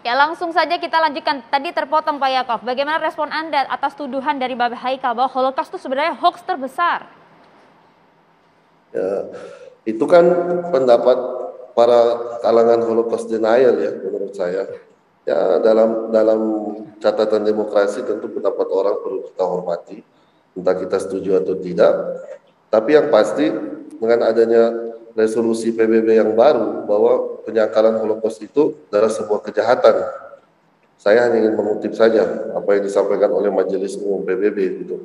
Ya langsung saja kita lanjutkan. Tadi terpotong Pak Yakov. Bagaimana respon Anda atas tuduhan dari Bapak Haikal bahwa Holocaust itu sebenarnya hoax terbesar? Ya, itu kan pendapat para kalangan Holocaust denial ya menurut saya. Ya dalam dalam catatan demokrasi tentu pendapat orang perlu kita hormati entah kita setuju atau tidak. Tapi yang pasti dengan adanya resolusi PBB yang baru bahwa penyangkalan Holocaust itu adalah sebuah kejahatan. Saya hanya ingin mengutip saja apa yang disampaikan oleh Majelis Umum PBB itu.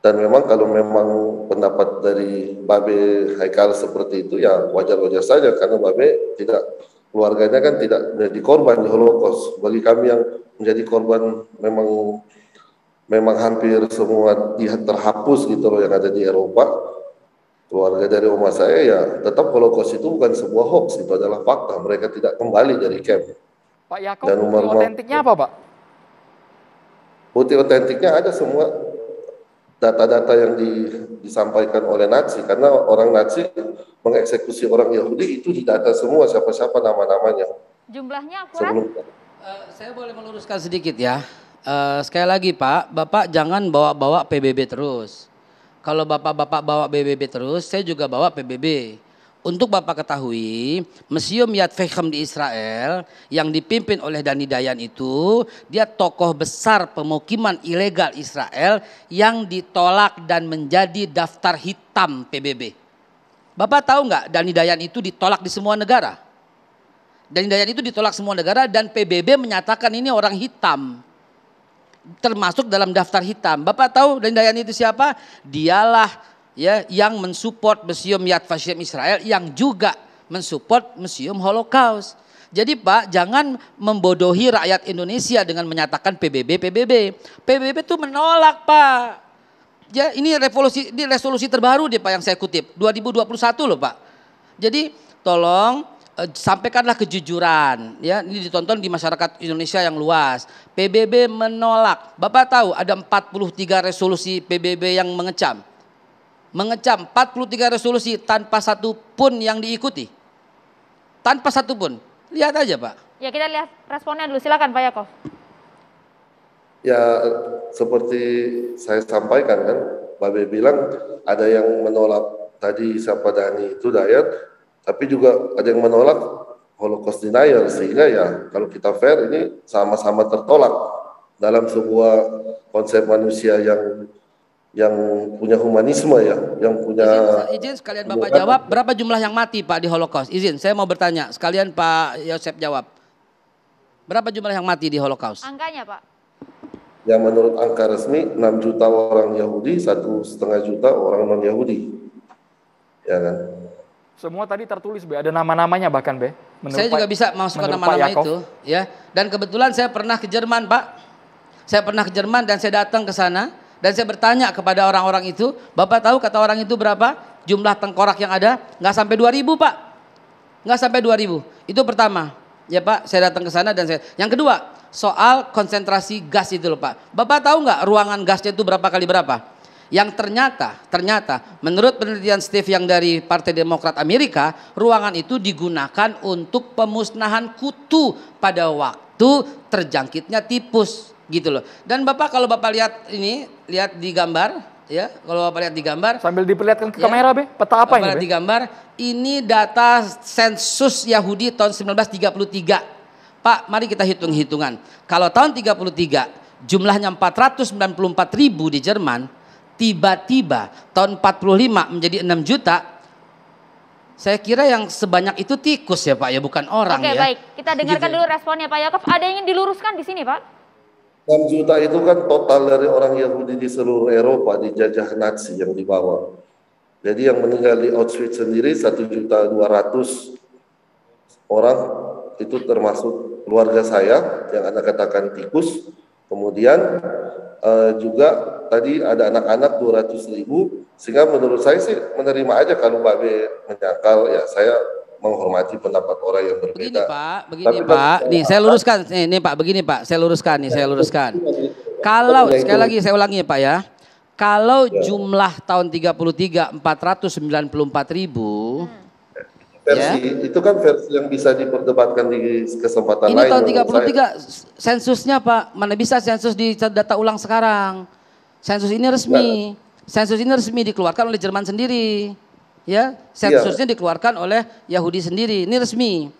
Dan memang kalau memang pendapat dari Babe Haikal seperti itu ya wajar-wajar saja karena Babe tidak keluarganya kan tidak menjadi korban di Holocaust. Bagi kami yang menjadi korban memang memang hampir semua terhapus gitu loh yang ada di Eropa keluarga dari rumah saya ya tetap Holocaust itu bukan sebuah hoax itu adalah fakta mereka tidak kembali dari camp. Pak Yakob, Dan rumah -rumah, otentiknya apa Pak? Bukti otentiknya ada semua data-data yang di, disampaikan oleh Nazi karena orang Nazi mengeksekusi orang Yahudi itu didata semua siapa-siapa nama-namanya. Jumlahnya akurat? Sebelum, uh, saya boleh meluruskan sedikit ya. Uh, sekali lagi Pak, Bapak jangan bawa-bawa PBB terus. Kalau bapak-bapak bawa PBB terus, saya juga bawa PBB. Untuk Bapak ketahui, Museum Yad Vashem di Israel yang dipimpin oleh Dani Dayan itu, dia tokoh besar pemukiman ilegal Israel yang ditolak dan menjadi daftar hitam PBB. Bapak tahu nggak Dani Dayan itu ditolak di semua negara? Dani Dayan itu ditolak semua negara dan PBB menyatakan ini orang hitam termasuk dalam daftar hitam. Bapak tahu Dendayani itu siapa? Dialah ya yang mensupport Museum Yad Vashem Israel yang juga mensupport Museum Holocaust. Jadi Pak, jangan membodohi rakyat Indonesia dengan menyatakan PBB PBB. PBB itu menolak, Pak. Ya, ini revolusi ini resolusi terbaru deh Pak yang saya kutip 2021 loh, Pak. Jadi tolong Eh, sampaikanlah kejujuran ya ini ditonton di masyarakat Indonesia yang luas PBB menolak Bapak tahu ada 43 resolusi PBB yang mengecam mengecam 43 resolusi tanpa satu pun yang diikuti tanpa satu pun lihat aja Pak ya kita lihat responnya dulu silakan Pak Yakov ya seperti saya sampaikan kan Babe bilang ada yang menolak tadi siapa Dani itu Dayat tapi juga ada yang menolak Holocaust denial sehingga ya kalau kita fair ini sama-sama tertolak dalam sebuah konsep manusia yang yang punya humanisme ya, yang punya izin, izin sekalian Bapak iya. jawab berapa jumlah yang mati Pak di Holocaust? Izin, saya mau bertanya sekalian Pak Yosep jawab. Berapa jumlah yang mati di Holocaust? Angkanya Pak. Yang menurut angka resmi 6 juta orang Yahudi, satu setengah juta orang non Yahudi. Ya kan? Semua tadi tertulis Be, ada nama-namanya bahkan Be. Menurut saya juga bisa bisa masukkan nama-nama itu ya. Dan kebetulan saya pernah ke Jerman Pak. Saya pernah ke Jerman dan saya datang ke sana dan saya bertanya kepada orang-orang itu, Bapak tahu kata orang itu berapa jumlah tengkorak yang ada? Nggak sampai ribu, Pak. Nggak sampai ribu. Itu pertama. Ya Pak, saya datang ke sana dan saya. Yang kedua, soal konsentrasi gas itu Pak. Bapak tahu nggak ruangan gasnya itu berapa kali berapa? yang ternyata ternyata menurut penelitian Steve yang dari Partai Demokrat Amerika, ruangan itu digunakan untuk pemusnahan kutu pada waktu terjangkitnya tipus gitu loh. Dan Bapak kalau Bapak lihat ini, lihat di gambar ya, kalau Bapak lihat di gambar sambil diperlihatkan ke ya, kamera Be, peta apa ini? Lihat di gambar, ini data sensus Yahudi tahun 1933. Pak, mari kita hitung-hitungan. Kalau tahun 33 jumlahnya 494 ribu di Jerman, tiba-tiba tahun 45 menjadi 6 juta, saya kira yang sebanyak itu tikus ya Pak ya, bukan orang Oke, ya. Oke baik, kita dengarkan gitu. dulu responnya Pak Yakov. Ada yang diluruskan di sini Pak? 6 juta itu kan total dari orang Yahudi di seluruh Eropa di dijajah Nazi yang dibawa. Jadi yang meninggal di Auschwitz sendiri 1 juta 200 orang itu termasuk keluarga saya yang Anda katakan tikus Kemudian uh, juga tadi ada anak-anak 200 ribu, sehingga menurut saya sih menerima aja kalau Mbak B menyangkal, ya saya menghormati pendapat orang yang berbeda. Begini Pak, begini Tapi, Pak, nih saya luruskan, nih, nih Pak, begini Pak, saya luruskan nih, saya luruskan. Kalau sekali lagi saya ulangi ya Pak ya, kalau ya. jumlah tahun 33 494 ribu, hmm versi ya. itu kan versi yang bisa diperdebatkan di kesempatan ini lain. Ini tahun 33 saya. sensusnya Pak, mana bisa sensus di data ulang sekarang. Sensus ini resmi. Ya. Sensus ini resmi dikeluarkan oleh Jerman sendiri. Ya, iya. sensusnya ya. dikeluarkan oleh Yahudi sendiri. Ini resmi.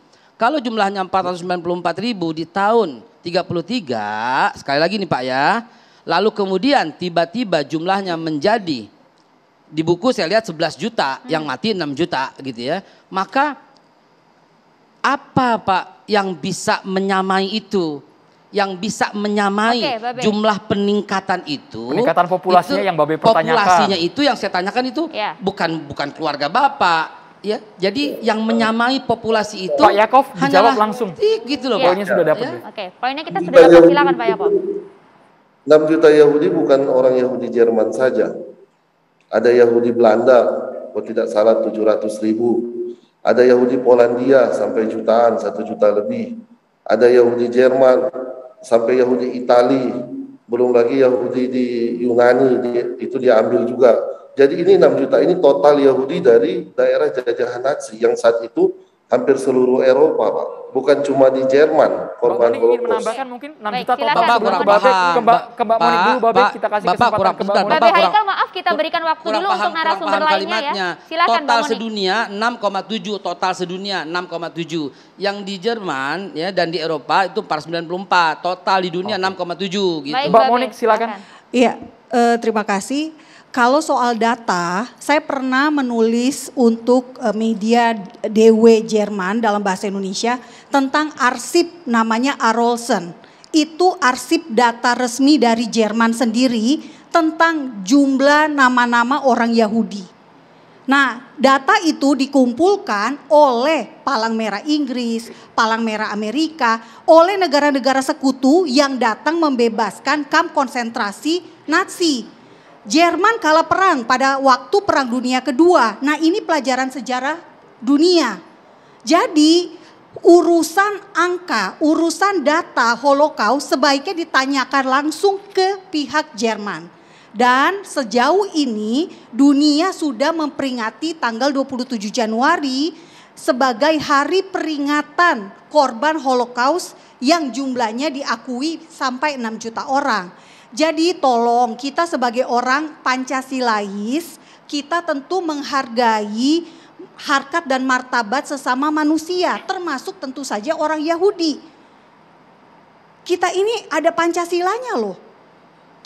Kalau jumlahnya 494 ribu di tahun 33, sekali lagi nih Pak ya, lalu kemudian tiba-tiba jumlahnya menjadi di buku saya lihat 11 juta, hmm. yang mati 6 juta gitu ya. Maka apa Pak yang bisa menyamai itu? Yang bisa menyamai okay, jumlah peningkatan itu. Peningkatan populasinya itu, yang Babe pertanyakan. Populasinya itu yang saya tanyakan itu yeah. bukan bukan keluarga Bapak. Ya, jadi yang menyamai populasi itu Pak Yakov dijawab langsung. Gitu loh, yeah. poinnya sudah dapat. Ya. Oke, okay. poinnya kita sudah dapat. Silakan Pak Yakov. 6 juta Yahudi bukan orang Yahudi Jerman saja ada Yahudi Belanda, kalau tidak salah 700 ribu, ada Yahudi Polandia sampai jutaan, satu juta lebih, ada Yahudi Jerman, sampai Yahudi Itali, belum lagi Yahudi di Yunani, di, itu diambil juga. Jadi ini 6 juta ini total Yahudi dari daerah jajahan Nazi yang saat itu hampir seluruh Eropa, Pak. Bukan cuma di Jerman korban Holocaust. ingin menambahkan mungkin 6 Baik, juta kalau Bapak kurang paham. Ke Mbak, ke Mbak Monik dulu, Bapak, kita kasih Bapak kesempatan Bapak, ke Mbak Monik. Bapak Bapak, maaf kita berikan waktu kurang dulu paham, untuk narasumber Bapak, ya. kalimatnya. ya. Silakan Total sedunia 6,7 total sedunia 6,7. Yang di Jerman ya dan di Eropa itu 494. Total di dunia Bapak, 6,7 gitu. Baik, Mbak Monik silakan. Iya, Bapak, eh, terima kasih kalau soal data, saya pernah menulis untuk eh, media DW Jerman dalam bahasa Indonesia tentang arsip namanya Arolsen. Itu arsip data resmi dari Jerman sendiri tentang jumlah nama-nama orang Yahudi. Nah, data itu dikumpulkan oleh Palang Merah Inggris, Palang Merah Amerika, oleh negara-negara sekutu yang datang membebaskan kamp konsentrasi Nazi Jerman kalah perang pada waktu Perang Dunia Kedua. Nah ini pelajaran sejarah dunia. Jadi urusan angka, urusan data Holocaust sebaiknya ditanyakan langsung ke pihak Jerman. Dan sejauh ini dunia sudah memperingati tanggal 27 Januari sebagai hari peringatan korban Holocaust yang jumlahnya diakui sampai 6 juta orang. Jadi tolong kita sebagai orang Pancasilais, kita tentu menghargai harkat dan martabat sesama manusia, termasuk tentu saja orang Yahudi. Kita ini ada Pancasilanya loh.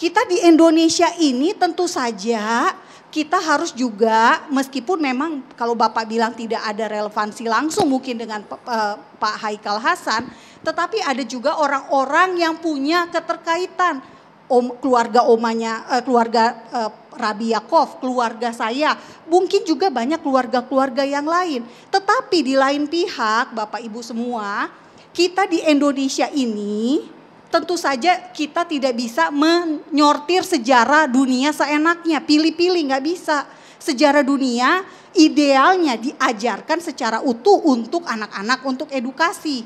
Kita di Indonesia ini tentu saja kita harus juga meskipun memang kalau Bapak bilang tidak ada relevansi langsung mungkin dengan eh, Pak Haikal Hasan, tetapi ada juga orang-orang yang punya keterkaitan om keluarga omanya eh, keluarga eh, Rabi Yakov, keluarga saya, mungkin juga banyak keluarga-keluarga yang lain. Tetapi di lain pihak, Bapak Ibu semua, kita di Indonesia ini tentu saja kita tidak bisa menyortir sejarah dunia seenaknya, pilih-pilih nggak bisa. Sejarah dunia idealnya diajarkan secara utuh untuk anak-anak untuk edukasi.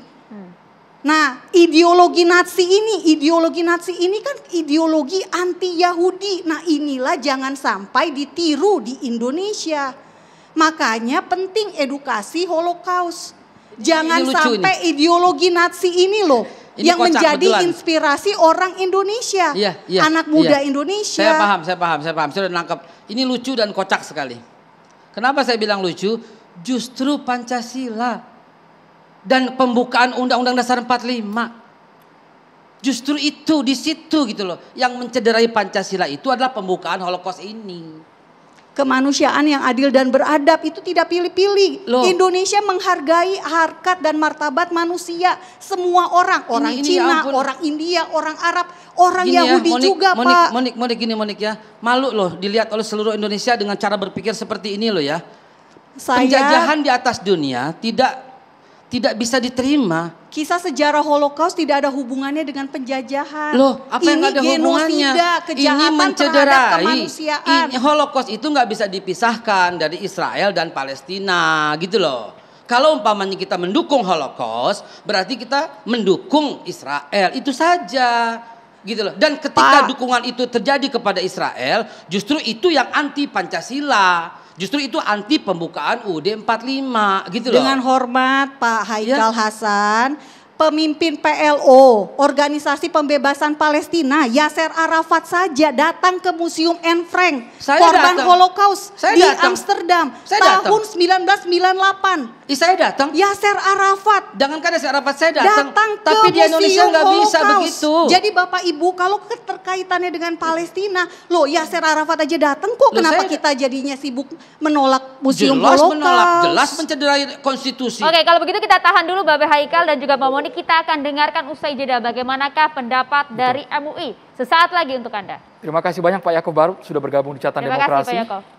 Nah, ideologi Nazi ini, ideologi Nazi ini kan ideologi anti Yahudi. Nah, inilah jangan sampai ditiru di Indonesia. Makanya penting edukasi Holocaust. Jangan sampai ini. ideologi Nazi ini loh ini yang menjadi betulan. inspirasi orang Indonesia, iya, iya, anak iya. muda iya. Indonesia. Saya paham, saya paham, saya paham. Saya sudah nangkep. Ini lucu dan kocak sekali. Kenapa saya bilang lucu? Justru Pancasila dan pembukaan Undang-Undang Dasar 45. Justru itu di situ gitu loh. Yang mencederai Pancasila itu adalah pembukaan Holocaust ini. Kemanusiaan yang adil dan beradab itu tidak pilih-pilih. Indonesia menghargai harkat dan martabat manusia semua orang, orang ini, ya Cina, ya orang India, orang Arab, orang gini ya, Yahudi ya, Monik, juga, Monik, Pak. Monik, Monik gini Monik ya. Malu loh dilihat oleh seluruh Indonesia dengan cara berpikir seperti ini loh ya. Saya, Penjajahan di atas dunia tidak tidak bisa diterima. Kisah sejarah Holocaust tidak ada hubungannya dengan penjajahan. Loh, apa ini yang ada hubungannya? Ini mencederai. Ini Holocaust itu nggak bisa dipisahkan dari Israel dan Palestina, gitu loh. Kalau umpamanya kita mendukung Holocaust, berarti kita mendukung Israel. Itu saja gitu loh. Dan ketika Pak. dukungan itu terjadi kepada Israel, justru itu yang anti Pancasila. Justru itu anti pembukaan UD 45 gitu loh. Dengan hormat Pak Haikal ya. Hasan, pemimpin PLO, Organisasi Pembebasan Palestina, Yasser Arafat saja datang ke Museum Anne Frank, saya korban datang. Holocaust saya di datang. Amsterdam saya tahun datang. 1998. Saya datang. Yaser Arafat. Jangan kan Yaser Arafat saya datang. Datang Tapi di Indonesia nggak bisa begitu. Jadi Bapak Ibu kalau keterkaitannya dengan Palestina. Loh Yaser Arafat aja datang kok. Loh, kenapa saya... kita jadinya sibuk menolak Museum jelas Holocaust? menolak. Jelas mencederai konstitusi. Oke kalau begitu kita tahan dulu Bapak Haikal dan juga Mbak Moni. Kita akan dengarkan usai jeda bagaimanakah pendapat Betul. dari MUI. Sesaat lagi untuk Anda. Terima kasih banyak Pak Yakob Baru sudah bergabung di Catatan Terima Demokrasi. Kasih, Pak